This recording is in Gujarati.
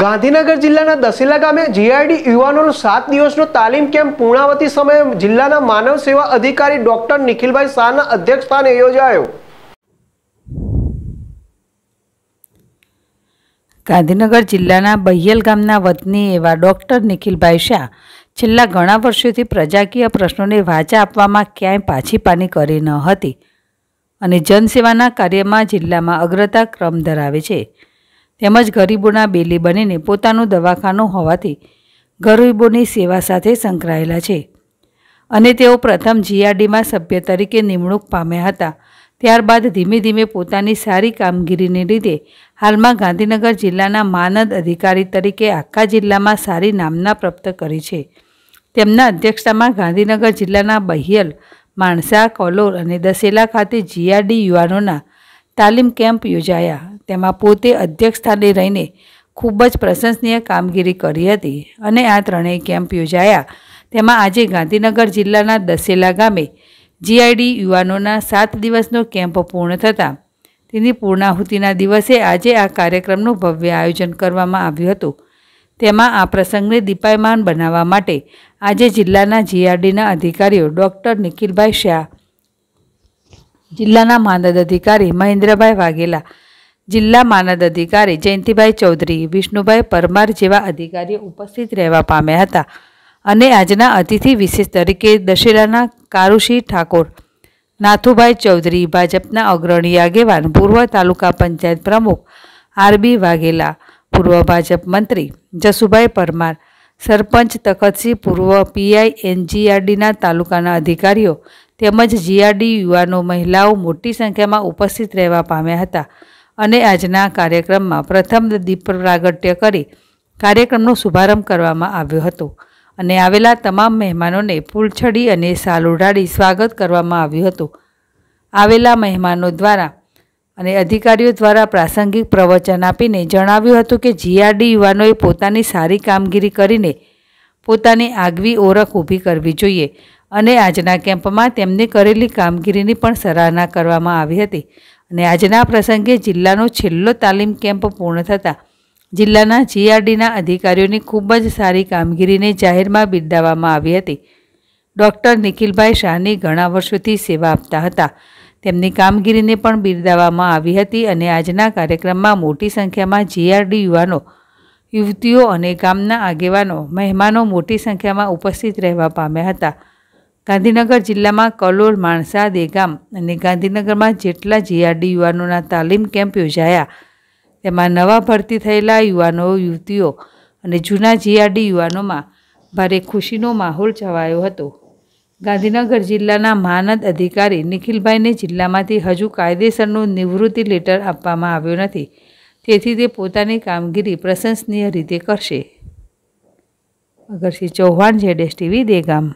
ગાંધીનગર જિલ્લાના દસેલા ગામે જીઆઈડી યુવાનોનો સાત દિવસનો તાલીમ કેમ્પ પૂર્ણાવતી સમયે જિલ્લાના માનવ સેવા અધિકારી ડોક્ટર નિખિલભાઈ શાહના અધ્યક્ષસ્થાને યોજાયો ગાંધીનગર જિલ્લાના બહિયલ ગામના વતની એવા ડૉક્ટર નિખિલભાઈ શાહ છેલ્લા ઘણા વર્ષોથી પ્રજાકીય પ્રશ્નોને વાચા આપવામાં ક્યાંય પાછીપાની કરી ન હતી અને જનસેવાના કાર્યમાં જિલ્લામાં અગ્રતા ક્રમ ધરાવે છે તેમજ ગરીબોના બેલી બનીને પોતાનું દવાખાનું હોવાથી ગરીબોની સેવા સાથે સંકળાયેલા છે અને તેઓ પ્રથમ જીઆરડીમાં સભ્ય તરીકે નિમણૂક પામ્યા હતા ત્યારબાદ ધીમે ધીમે પોતાની સારી કામગીરીને લીધે હાલમાં ગાંધીનગર જિલ્લાના માનદ અધિકારી તરીકે આખા જિલ્લામાં સારી નામના પ્રાપ્ત કરી છે તેમના અધ્યક્ષતામાં ગાંધીનગર જિલ્લાના બહિયલ માણસા કોલોર અને દસેલા ખાતે જીઆરડી યુવાનોના તાલીમ કેમ્પ યોજાયા તેમાં પોતે અધ્યક્ષ સ્થાને રહીને ખૂબ જ પ્રશંસનીય કામગીરી કરી હતી અને આ ત્રણેય કેમ્પ યોજાયા તેમાં આજે ગાંધીનગર જિલ્લાના દસેલા ગામે જીઆઈડી યુવાનોના સાત દિવસનો કેમ્પ પૂર્ણ થતાં તેની પૂર્ણાહુતિના દિવસે આજે આ કાર્યક્રમનું ભવ્ય આયોજન કરવામાં આવ્યું હતું તેમાં આ પ્રસંગને દીપાયમાન બનાવવા માટે આજે જિલ્લાના જીઆરડીના અધિકારીઓ ડૉક્ટર નિખિલભાઈ શાહ જિલ્લાના માનદ અધિકારી મહેન્દ્રભાઈ વાઘેલા જિલ્લા માનદ અધિકારી જયંતિભાઈ ચૌધરી વિષ્ણુભાઈ પરમાર જેવા અધિકારીઓ ઉપસ્થિત રહેવા પામ્યા હતા અને આજના અતિથિ વિશેષ તરીકે દશેરાના કારુશી ઠાકોર નાથુભાઈ ચૌધરી ભાજપના અગ્રણી આગેવાન પૂર્વ તાલુકા પંચાયત પ્રમુખ આરબી વાઘેલા પૂર્વ ભાજપ મંત્રી જસુભાઈ પરમાર સરપંચ તખતસિંહ પૂર્વ પીઆઈ એનજીઆરડીના તાલુકાના અધિકારીઓ તેમજ જીઆરડી યુવાનો મહિલાઓ મોટી સંખ્યામાં ઉપસ્થિત રહેવા પામ્યા હતા અને આજના કાર્યક્રમમાં પ્રથમ દીપ પ્રાગટ્ય કરી કાર્યક્રમનો શુભારંભ કરવામાં આવ્યો હતો અને આવેલા તમામ મહેમાનોને ફૂલછડી અને સાલ ઉડાડી સ્વાગત કરવામાં આવ્યું હતું આવેલા મહેમાનો દ્વારા અને અધિકારીઓ દ્વારા પ્રાસંગિક પ્રવચન આપીને જણાવ્યું હતું કે જીઆરડી યુવાનોએ પોતાની સારી કામગીરી કરીને પોતાની આગવી ઓળખ ઊભી કરવી જોઈએ અને આજના કેમ્પમાં તેમને કરેલી કામગીરીની પણ સરાહના કરવામાં આવી હતી અને આજના પ્રસંગે જિલ્લાનો છેલ્લો તાલીમ કેમ્પ પૂર્ણ થતાં જિલ્લાના જીઆરડીના અધિકારીઓની ખૂબ જ સારી કામગીરીને જાહેરમાં બિરદાવવામાં આવી હતી ડૉક્ટર નિખિલભાઈ શાહની ઘણા વર્ષોથી સેવા આપતા હતા તેમની કામગીરીને પણ બિરદાવવામાં આવી હતી અને આજના કાર્યક્રમમાં મોટી સંખ્યામાં જીઆરડી યુવાનો યુવતીઓ અને ગામના આગેવાનો મહેમાનો મોટી સંખ્યામાં ઉપસ્થિત રહેવા પામ્યા હતા ગાંધીનગર જિલ્લામાં કલોલ માણસા દેગામ અને ગાંધીનગરમાં જેટલા જીઆરડી યુવાનોના તાલીમ કેમ્પ યોજાયા તેમાં નવા ભરતી થયેલા યુવાનો યુવતીઓ અને જૂના જીઆરડી યુવાનોમાં ભારે ખુશીનો માહોલ છવાયો હતો ગાંધીનગર જિલ્લાના માનદ અધિકારી નિખિલભાઈને જિલ્લામાંથી હજુ કાયદેસરનો નિવૃત્તિ લેટર આપવામાં આવ્યો નથી તેથી તે પોતાની કામગીરી પ્રશંસનીય રીતે કરશે અગરસિંહ ચૌહાણ જેડેસ ટીવી દેગામ